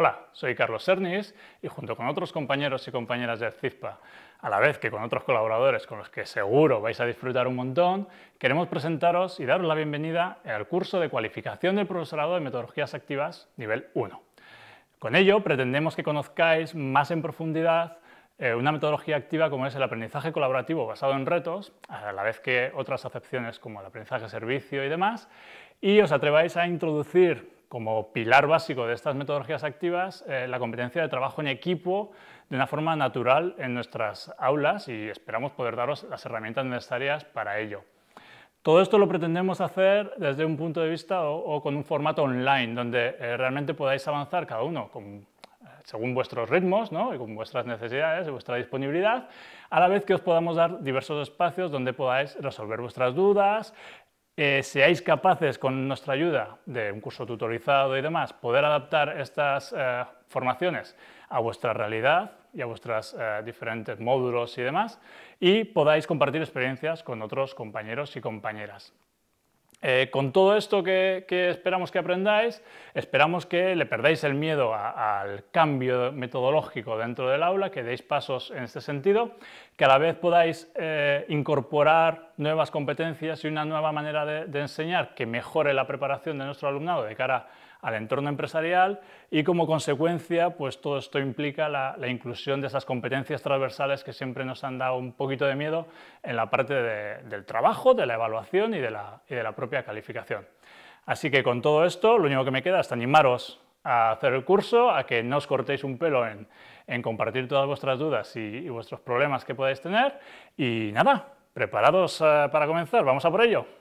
Hola, soy Carlos Cernis y junto con otros compañeros y compañeras de CIFPA, a la vez que con otros colaboradores con los que seguro vais a disfrutar un montón, queremos presentaros y daros la bienvenida al curso de cualificación del profesorado de metodologías activas nivel 1. Con ello pretendemos que conozcáis más en profundidad eh, una metodología activa como es el aprendizaje colaborativo basado en retos, a la vez que otras acepciones como el aprendizaje servicio y demás, y os atreváis a introducir como pilar básico de estas metodologías activas eh, la competencia de trabajo en equipo de una forma natural en nuestras aulas y esperamos poder daros las herramientas necesarias para ello. Todo esto lo pretendemos hacer desde un punto de vista o, con un formato online, donde eh, realmente podáis avanzar cada uno con, eh, según vuestros ritmos y con vuestras necesidades y vuestra disponibilidad, a la vez que os podamos dar diversos espacios donde podáis resolver vuestras dudas, eh, seáis capaces con nuestra ayuda de un curso tutorizado y demás, poder adaptar estas eh, formaciones a vuestra realidad y a vuestros eh, diferentes módulos y demás, y podáis compartir experiencias con otros compañeros y compañeras. con todo esto que, esperamos que aprendáis, esperamos que le perdáis el miedo al cambio metodológico dentro del aula, que deis pasos en este sentido, que a la vez podáis incorporar nuevas competencias y una nueva manera de, enseñar que mejore la preparación de nuestro alumnado de cara al entorno empresarial y como consecuencia pues todo esto implica la, inclusión de esas competencias transversales que siempre nos han dado un poquito de miedo en la parte del trabajo, de la evaluación y de la, propia calificación. Así que con todo esto lo único que me queda es animaros a hacer el curso, a que no os cortéis un pelo en, compartir todas vuestras dudas y vuestros problemas que podáis tener. Y nada, ¿Preparados eh, para comenzar? ¿Vamos a por ello?